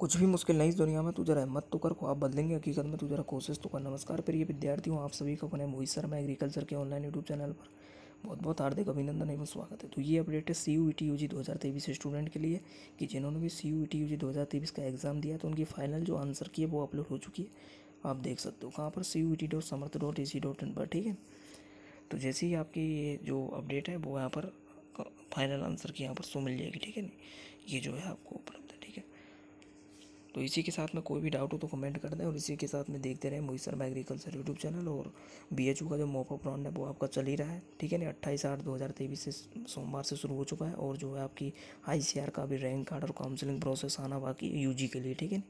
कुछ भी मुश्किल नहीं इस दुनिया में तू जरा हिम्मत तो कर ख्वाब बदलेंगे हकीकत में तू जरा कोशिश तो कर नमस्कार प्रिय विद्यार्थी हूँ आप सभी का अपने मोहित शर्मा एग्रीकल्चर के ऑनलाइन यूट्यूब चैनल पर बहुत बहुत हार्दिक अभिनंदन एवं स्वागत है तो ये अपडेट है C U T U G दो हज़ार तेईस स्टूडेंट के लिए कि जिन्होंने भी C U T U G दो हज़ार तेईस का एग्ज़ाम दिया तो उनकी फाइनल जो आंसर की है वो अपलोड हो चुकी है आप देख सकते हो कहाँ पर C U T dot Samarth dot A C dot in पर ठीक है तो जैसे ही आपकी ये जो अपडेट है वो यहाँ पर फाइनल आंसर की यहाँ पर सो मिल जाएगी ठीक है ना ये जो है आपको तो इसी के साथ में कोई भी डाउट हो तो कमेंट कर दें और इसी के साथ में देखते रहें Mohit Sharma agriculture YouTube channel और बी का जो मोफअप राउंड है वो आपका चल ही रहा है ठीक है ना अट्ठाईस आठ दो हज़ार तेईस से सोमवार से शुरू हो चुका है और जो है आपकी आई का भी रैंक कार्ड और काउंसिलिंग प्रोसेस आना बाकी यू के लिए ठीक है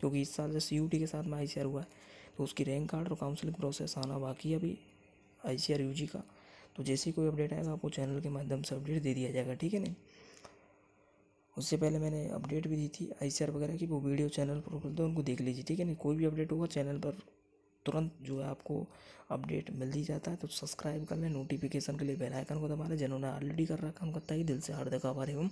क्योंकि इस साल जैसे यू के साथ में आई हुआ है तो उसकी रैंक कार्ड और काउंसिलिंग प्रोसेस आना बाकी अभी आई सी का तो जैसे कोई अपडेट आएगा आपको चैनल के माध्यम से अपडेट दे दिया जाएगा ठीक है नहीं उससे पहले मैंने अपडेट भी दी थी आई वगैरह की वो वीडियो चैनल पर उपलब्ध है उनको देख लीजिए ठीक है नहीं कोई भी अपडेट होगा चैनल पर तुरंत जो है आपको अपडेट मिल ही जाता है तो सब्सक्राइब कर लें नोटिफिकेशन के लिए बेल आइकन को दबा लें जिन्होंने ऑलरेडी कर रखा उनका तय दिल से हार्दिक आभार एवं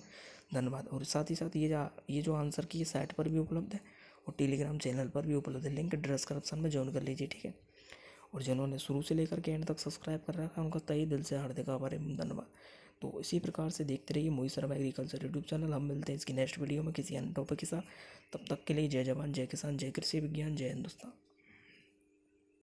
धन्यवाद और साथ ही साथ ये जा ये जो आंसर की साइट पर भी उपलब्ध है और टेलीग्राम चैनल पर भी उपलब्ध है लिंक डिस्क्रिप्शन में ज्वाइन कर लीजिए ठीक है और जिन्होंने शुरू से लेकर के एंड तक सब्सक्राइब कर रखा है उनका तय दिल से हार्दिक आभार एवं धन्यवाद तो इसी प्रकार से देखते रहिए Mohit Sharma agriculture YouTube channel हम मिलते हैं इसकी नेक्स्ट वीडियो में किसी अन्य टॉपिक के साथ तब तक के लिए जय जवान जय किसान जय कृषि विज्ञान जय हिंदुस्तान